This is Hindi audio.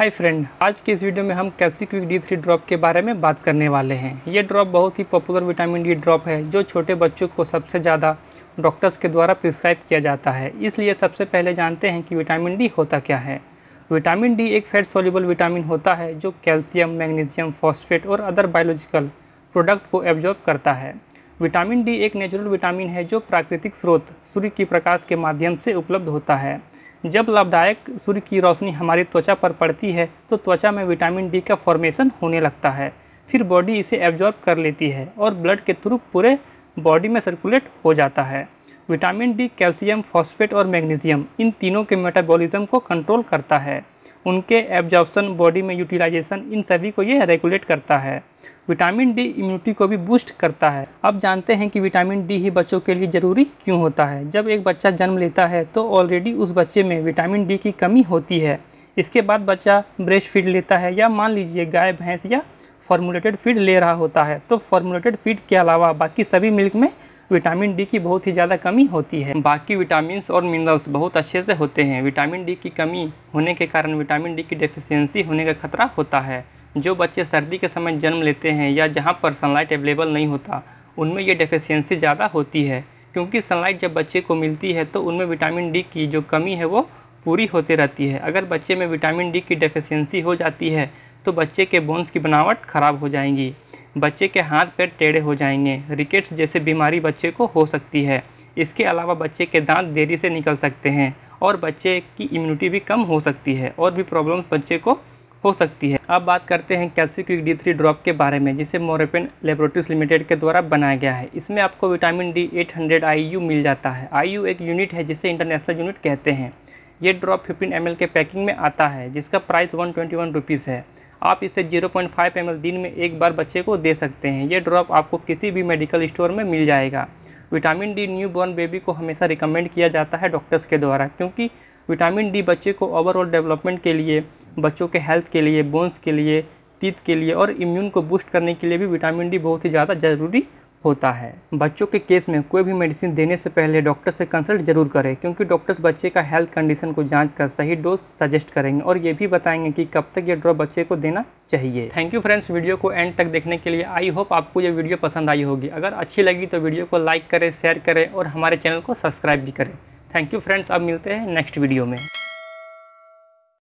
हाय फ्रेंड आज के इस वीडियो में हम कैसी क्विक डी थ्री ड्रॉप के बारे में बात करने वाले हैं ये ड्रॉप बहुत ही पॉपुलर विटामिन डी ड्रॉप है जो छोटे बच्चों को सबसे ज़्यादा डॉक्टर्स के द्वारा प्रिस्क्राइब किया जाता है इसलिए सबसे पहले जानते हैं कि विटामिन डी होता क्या है विटामिन डी एक फैट सोल्यूबल विटामिन होता है जो कैल्शियम मैग्नीशियम फॉस्फेट और अदर बायोलॉजिकल प्रोडक्ट को एब्जॉर्ब करता है विटामिन डी एक नेचुरल विटामिन है जो प्राकृतिक स्रोत सूर्य की प्रकाश के माध्यम से उपलब्ध होता है जब लाभदायक सूर्य की रोशनी हमारी त्वचा पर पड़ती है तो त्वचा में विटामिन डी का फॉर्मेशन होने लगता है फिर बॉडी इसे एब्जॉर्ब कर लेती है और ब्लड के थ्रू पूरे बॉडी में सर्कुलेट हो जाता है विटामिन डी कैल्शियम फॉस्फेट और मैग्नीशियम इन तीनों के मेटाबॉलिज्म को कंट्रोल करता है उनके एब्जॉर्प्शन बॉडी में यूटिलाइजेशन इन सभी को ये रेगुलेट करता है विटामिन डी इम्यूनिटी को भी बूस्ट करता है अब जानते हैं कि विटामिन डी ही बच्चों के लिए ज़रूरी क्यों होता है जब एक बच्चा जन्म लेता है तो ऑलरेडी उस बच्चे में विटामिन डी की कमी होती है इसके बाद बच्चा ब्रेस्ट फीड लेता है या मान लीजिए गाय भैंस या फॉर्मुलेटेड फीड ले रहा होता है तो फॉर्मुलेटेड फीड के अलावा बाकी सभी मिल्क में विटामिन डी की बहुत ही ज़्यादा कमी होती है बाकी विटामिन और मिनरल्स बहुत अच्छे से होते हैं विटामिन डी की कमी होने के कारण विटामिन डी की डेफिशियंसी होने का खतरा होता है जो बच्चे सर्दी के समय जन्म लेते हैं या जहाँ पर सनलाइट अवेलेबल नहीं होता उनमें यह डेफिशियंसी ज़्यादा होती है क्योंकि सनलाइट जब बच्चे को मिलती है तो उनमें विटामिन डी की जो कमी है वो पूरी होती रहती है अगर बच्चे में विटामिन डी की डेफिशियंसी हो जाती है तो बच्चे के बोन्स की बनावट खराब हो जाएंगी बच्चे के हाथ पैर टेढ़े हो जाएंगे रिकेट्स जैसे बीमारी बच्चे को हो सकती है इसके अलावा बच्चे के दांत देरी से निकल सकते हैं और बच्चे की इम्यूनिटी भी कम हो सकती है और भी प्रॉब्लम्स बच्चे को हो सकती है अब बात करते हैं कैल्सिक डी थ्री ड्रॉप के बारे में जिसे मोरेपेन लेबोरेटरीज लिमिटेड के द्वारा बनाया गया है इसमें आपको विटामिन डी 800 हंड्रेड मिल जाता है आई एक यूनिट है जिसे इंटरनेशनल यूनिट कहते हैं ये ड्रॉप 15 एम के पैकिंग में आता है जिसका प्राइस वन ट्वेंटी है आप इसे 0.5 पॉइंट दिन में एक बार बच्चे को दे सकते हैं ये ड्रॉप आपको किसी भी मेडिकल स्टोर में मिल जाएगा vitamin D new born baby को हमेशा रिकमेंड किया जाता है डॉक्टर्स के द्वारा क्योंकि विटामिन डी बच्चे को ओवरऑल डेवलपमेंट के लिए बच्चों के हेल्थ के लिए बोन्स के लिए तीत के लिए और इम्यून को बूस्ट करने के लिए भी विटामिन डी बहुत ही ज़्यादा ज़रूरी होता है बच्चों के केस में कोई भी मेडिसिन देने से पहले डॉक्टर से कंसल्ट जरूर करें क्योंकि डॉक्टर्स बच्चे का हेल्थ कंडीशन को जांच कर सही डोज सजेस्ट करेंगे और ये भी बताएंगे कि कब तक ये ड्रॉप बच्चे को देना चाहिए थैंक यू फ्रेंड्स वीडियो को एंड तक देखने के लिए आई होप आपको ये वीडियो पसंद आई होगी अगर अच्छी लगी तो वीडियो को लाइक करें शेयर करें और हमारे चैनल को सब्सक्राइब भी करें थैंक यू फ्रेंड्स अब मिलते हैं नेक्स्ट वीडियो में